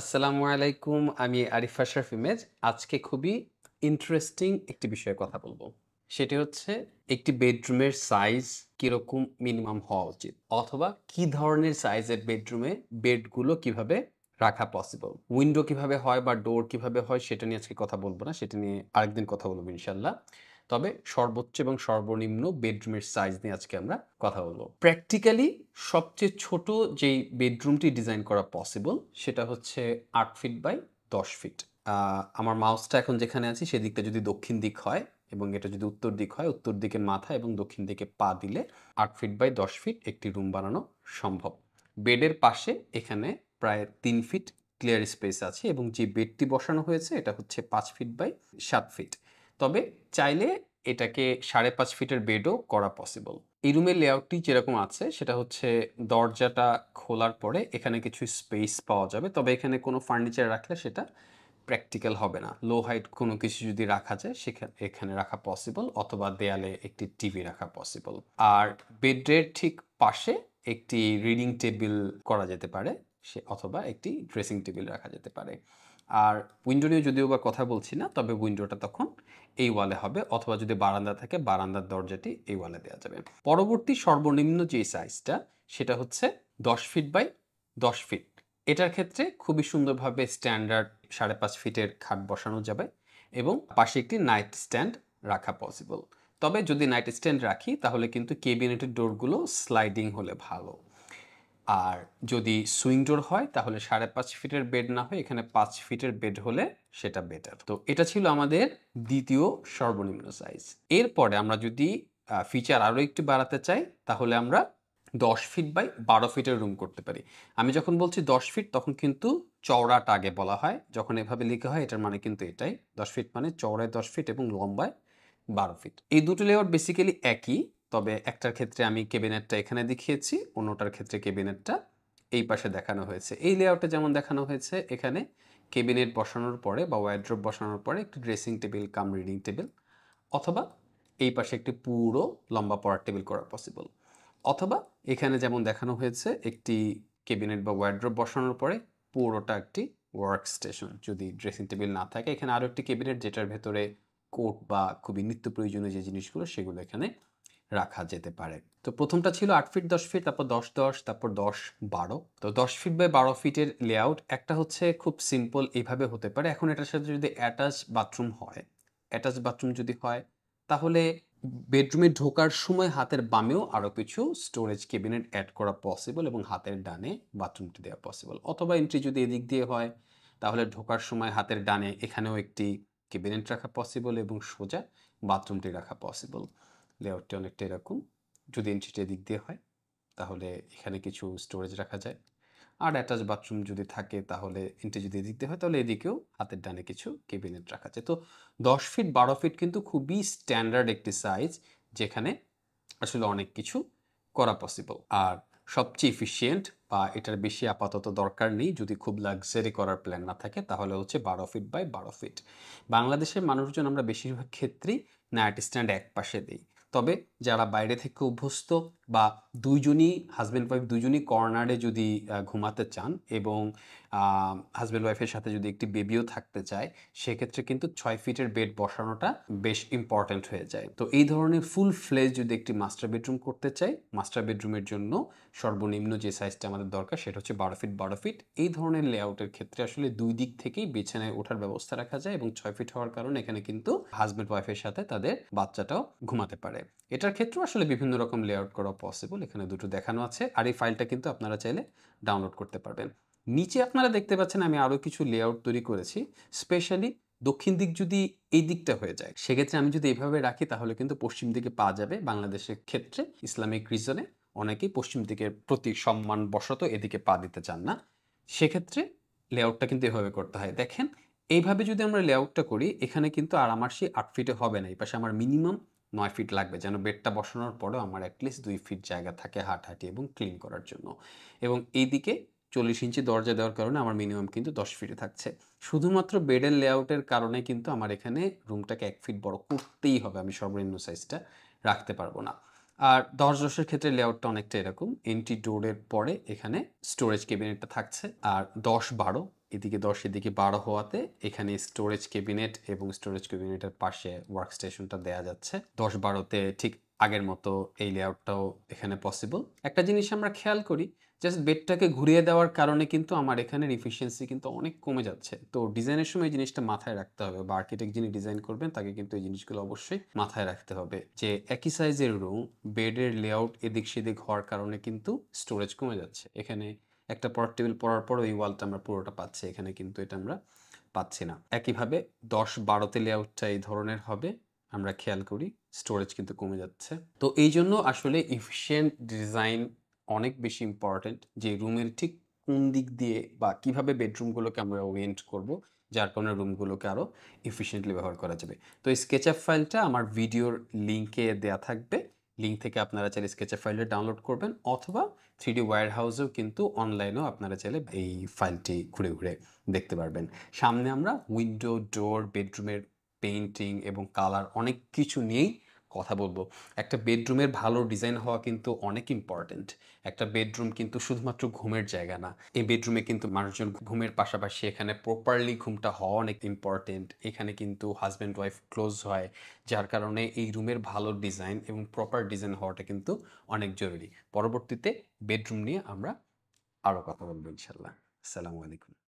আসসালামু আলাইকুম আমি আরিফ আশরাফ ইমেজ আজকে খুবই ইন্টারেস্টিং একটি বিষয়ে কথা বলবো সেটি হচ্ছে একটি বেডরুমের সাইজ কীরকম মিনিমাম হওয়া উচিত অথবা কি ধরনের সাইজের বেডরুমে বেডগুলো কিভাবে রাখা পসিবল উইন্ডো কিভাবে হয় বা ডোর কিভাবে হয় সেটা নিয়ে আজকে কথা বলবো না সেটা নিয়ে আরেকদিন কথা বলবো ইনশাল্লাহ তবে সর্বোচ্চ এবং সর্বনিম্ন বেডরুমের সাইজ নিয়ে আজকে আমরা কথা বলবো প্র্যাকটিক্যালি সবচেয়ে ছোট যেই বেডরুমটি ডিজাইন করা পসিবল সেটা হচ্ছে আট ফিট বাই দশ ফিট আমার মাউসটা এখন যেখানে আছি সেদিকটা যদি দক্ষিণ দিক হয় এবং এটা যদি উত্তর দিক হয় উত্তর দিকে মাথা এবং দক্ষিণ দিকে পা দিলে আট ফিট বাই দশ ফিট একটি রুম বানানো সম্ভব বেডের পাশে এখানে প্রায় তিন ফিট ক্লিয়ার স্পেস আছে এবং যে বেডটি বসানো হয়েছে এটা হচ্ছে পাঁচ ফিট বাই সাত ফিট তবে চাইলে এটাকে সাড়ে পাঁচ ফিটের বেডও করা পসিবল এই রুমের লেআউটটি যেরকম আছে সেটা হচ্ছে দরজাটা খোলার পরে এখানে কিছু স্পেস পাওয়া যাবে তবে এখানে কোনো ফার্নিচার রাখলে সেটা প্র্যাকটিক্যাল হবে না লো হাইট কোনো কিছু যদি রাখা যায় সেখানে এখানে রাখা পসিবল অথবা দেয়ালে একটি টিভি রাখা পসিবল আর বেডের ঠিক পাশে একটি রিডিং টেবিল করা যেতে পারে সে অথবা একটি ড্রেসিং টেবিল রাখা যেতে পারে আর উইন্ডো নিয়ে যদিও বা কথা বলছি না তবে উইন্ডোটা তখন এই ওয়ালে হবে অথবা যদি বারান্দা থাকে বারান্দার দরজাটি এই ওয়ালে দেওয়া যাবে পরবর্তী সর্বনিম্ন যে সাইজটা সেটা হচ্ছে দশ ফিট বাই দশ ফিট এটার ক্ষেত্রে খুবই সুন্দরভাবে স্ট্যান্ডার্ড সাড়ে পাঁচ ফিটের খাট বসানো যাবে এবং পাশে একটি নাইট স্ট্যান্ড রাখা পসিবল তবে যদি নাইট স্ট্যান্ড রাখি তাহলে কিন্তু কেবিনেটের ডোরগুলো স্লাইডিং হলে ভালো আর যদি সুইং ডোর হয় তাহলে সাড়ে পাঁচ ফিটের বেড না হয় এখানে পাঁচ ফিটের বেড হলে সেটা বেটার তো এটা ছিল আমাদের দ্বিতীয় সর্বনিম্ন সাইজ এরপরে আমরা যদি ফিচার আরও একটু বাড়াতে চাই তাহলে আমরা দশ ফিট বাই বারো ফিটের রুম করতে পারি আমি যখন বলছি দশ ফিট তখন কিন্তু চওড়াটা আগে বলা হয় যখন এভাবে লেখা হয় এটার মানে কিন্তু এটাই দশ ফিট মানে চওড়ায় দশ ফিট এবং লম্বায় বারো ফিট এই দুটো লেয়ার বেসিক্যালি একই তবে একটার ক্ষেত্রে আমি কেবিনেটটা এখানে দেখিয়েছি অন্যটার ক্ষেত্রে কেবিনেটটা এই পাশে দেখানো হয়েছে এই লেআউটে যেমন দেখানো হয়েছে এখানে কেবিনেট বসানোর পরে বা ওয়াইড্রপ বসানোর পরে একটি dressing table cum reading table অথবা এই পাশে একটি পুরো লম্বা পড়ার টেবিল করা পসিবল অথবা এখানে যেমন দেখানো হয়েছে একটি কেবিনেট বা ওয়াইড্রপ বসানোর পরে পুরোটা একটি ওয়ার্ক স্টেশন যদি ড্রেসিং টেবিল না থাকে এখানে আরও একটি কেবিনেট যেটার ভেতরে কোট বা খুবই নিত্য প্রয়োজনীয় যে জিনিসগুলো সেগুলো এখানে রাখা যেতে পারে তো প্রথমটা ছিল আট ফিট দশ ফিট তারপর দশ দশ তারপর দশ বারো তো দশ ফিট বাই বারো ফিটের লেআউট একটা হচ্ছে খুব সিম্পল এইভাবে হতে পারে এখন এটার সাথে যদি অ্যাটাচ বাথরুম হয় অ্যাটাচ বাথরুম যদি হয় তাহলে বেডরুমে ঢোকার সময় হাতের বামেও আরও কিছু স্টোরেজ কেবিনেট অ্যাড করা পসিবল এবং হাতের ডানে বাথরুমটি দেওয়া পসিবল অথবা এন্ট্রি যদি এদিক দিয়ে হয় তাহলে ঢোকার সময় হাতের ডানে এখানেও একটি ক্যাবিনেট রাখা পসিবল এবং সোজা বাথরুমটি রাখা পসিবল লেআউটটি অনেকটা এরকম যদি এন্ট্রিটা দিক দিয়ে হয় তাহলে এখানে কিছু স্টোরেজ রাখা যায় আর অ্যাটাচ বাথরুম যদি থাকে তাহলে এন্ট্রি যদি এদিক দিয়ে হয় তাহলে এদিকেও হাতের ডানে কিছু কেবিনেট রাখা যায় তো দশ ফিট বারো ফিট কিন্তু খুবই স্ট্যান্ডার্ড একটি সাইজ যেখানে আসলে অনেক কিছু করা পসিবল আর সবচেয়ে ইফিসিয়েন্ট বা এটার বেশি আপাতত দরকার নেই যদি খুব লাক্সারি করার প্ল্যান না থাকে তাহলে হচ্ছে বারো ফিট বাই বারো ফিট বাংলাদেশের মানুষজন আমরা বেশিরভাগ ক্ষেত্রেই নাইট স্ট্যান্ড এক পাশে দিই তবে যারা বাইরে থেকে অভ্যস্ত বা দুইজনই হাজব্যান্ড ওয়াইফ দুইজনই কর্নারে যদি ঘুমাতে চান এবং হাজব্যান্ড ওয়াইফের সাথে যদি একটি বেবিও থাকতে চায় সেক্ষেত্রে কিন্তু ছয় ফিটের বেড বসানোটা বেশ ইম্পর্ট্যান্ট হয়ে যায় তো এই ধরনের ফুল ফ্লেজ যদি একটি মাস্টার বেডরুম করতে চাই মাস্টার বেডরুমের জন্য সর্বনিম্ন যে সাইজটা আমাদের দরকার সেটা হচ্ছে বারো ফিট বারো ফিট এই ধরনের লেআউটের ক্ষেত্রে আসলে দুই দিক থেকেই বিছানায় ওঠার ব্যবস্থা রাখা যায় এবং ছয় ফিট হওয়ার কারণে এখানে কিন্তু হাজব্যান্ড ওয়াইফের সাথে তাদের বাচ্চাটাও ঘুমাতে পারে এটার ক্ষেত্রেও আসলে বিভিন্ন রকম লেআউট করা পসিবল এখানে দুটো দেখানো আছে আর এই ফাইলটা কিন্তু আপনারা চাইলে ডাউনলোড করতে পারবেন নিচে আপনারা দেখতে পাচ্ছেন আমি আরও কিছু লেআউট তৈরি করেছি স্পেশালি দক্ষিণ দিক যদি এই দিকটা হয়ে যায় সেক্ষেত্রে আমি যদি এভাবে রাখি তাহলে কিন্তু পশ্চিম দিকে পাওয়া যাবে বাংলাদেশের ক্ষেত্রে ইসলামিক রিজনে অনেকেই পশ্চিম দিকের প্রতি সম্মান বশত এদিকে পা দিতে চান না সেক্ষেত্রে লেআউটটা কিন্তু এভাবে করতে হয় দেখেন এইভাবে যদি আমরা লেআউটটা করি এখানে কিন্তু আর আমার সেই আট ফিটে হবে না এই পাশে আমার মিনিমাম নয় ফিট লাগবে যেন বেডটা বসানোর পরেও আমার অ্যাটলিস্ট দুই ফিট জায়গা থাকে হাঁটি এবং ক্লিন করার জন্য এবং এই দিকে চল্লিশ ইঞ্চি দরজা দেওয়ার কারণে আমার মিনিমাম কিন্তু দশ ফিটে থাকছে শুধুমাত্র বেডের লেআউটের কারণে কিন্তু আমার এখানে রুমটাকে এক ফিট বড় করতেই হবে আমি সর্বনিম্ন সাইজটা রাখতে পারবো না আর দশ দশের ক্ষেত্রে লেআউটটা অনেকটা এরকম এন্ট্রি ডোরের পরে এখানে স্টোরেজ কেবিনেটটা থাকছে আর দশ বারো এদিকে দশ এদিকে বারো হওয়াতে এখানে স্টোরেজ ক্যাবিনেট এবং স্টোরেজ ক্যাবিনেটের পাশে ওয়ার্ক স্টেশনটা দেওয়া যাচ্ছে দশ বারোতে ঠিক আগের মতো এই লেআউটটাও এখানে পসিবল একটা জিনিস আমরা খেয়াল করি জাস্ট বেডটাকে ঘুরিয়ে দেওয়ার কারণে কিন্তু আমার এখানে ইফিসিয়েন্সি কিন্তু অনেক কমে যাচ্ছে তো ডিজাইনের সময় এই জিনিসটা মাথায় রাখতে হবে বা আর্কিটেক্ট যিনি ডিজাইন করবেন তাকে কিন্তু এই জিনিসগুলো অবশ্যই মাথায় রাখতে হবে যে একই সাইজের রুম বেডের লেআউট এদিক সেদিক হওয়ার কারণে কিন্তু স্টোরেজ কমে যাচ্ছে এখানে একটা পর টেবিল পড়ার পর ওই ওয়ালটা আমরা পুরোটা পাচ্ছি এখানে কিন্তু এটা আমরা পাচ্ছি না একইভাবে দশ বারোতে লেআউটটা এই ধরনের হবে আমরা খেয়াল করি স্টোরেজ কিন্তু কমে যাচ্ছে তো এই জন্য আসলে ইফিসিয়েন্ট ডিজাইন অনেক বেশি ইম্পর্ট্যান্ট যে রুমের ঠিক কোন দিক দিয়ে বা কিভাবে বেডরুমগুলোকে আমরা ওয়েন্ট করব যার কারণে রুমগুলোকে আরও এফিশিয়েন্টলি ব্যবহার করা যাবে তো এই স্কেচ আপ ফাইলটা আমার ভিডিওর লিঙ্কে দেওয়া থাকবে লিঙ্ক থেকে আপনারা চাইলে স্কেচ আপ ফাইলটা ডাউনলোড করবেন অথবা থ্রি ডি ওয়ার হাউসেও কিন্তু অনলাইনেও আপনারা চাইলে এই ফাইলটি ঘুরে ঘুরে দেখতে পারবেন সামনে আমরা উইন্ডো ডোর বেডরুমের পেইন্টিং এবং কালার অনেক কিছু নিয়েই কথা বলবো একটা বেডরুমের ভালো ডিজাইন হওয়া কিন্তু অনেক ইম্পর্টেন্ট একটা বেডরুম কিন্তু শুধুমাত্র ঘুমের জায়গা না এই বেডরুমে কিন্তু মানুষজন ঘুমের পাশাপাশি এখানে প্রপারলি ঘুমটা হওয়া অনেক ইম্পর্টেন্ট এখানে কিন্তু হাজব্যান্ড ওয়াইফ ক্লোজ হয় যার কারণে এই রুমের ভালো ডিজাইন এবং প্রপার ডিজাইন হওয়াটা কিন্তু অনেক জরুরি পরবর্তীতে বেডরুম নিয়ে আমরা আরও কথা বলবো ইনশাল্লাহ আসসালামু আলাইকুম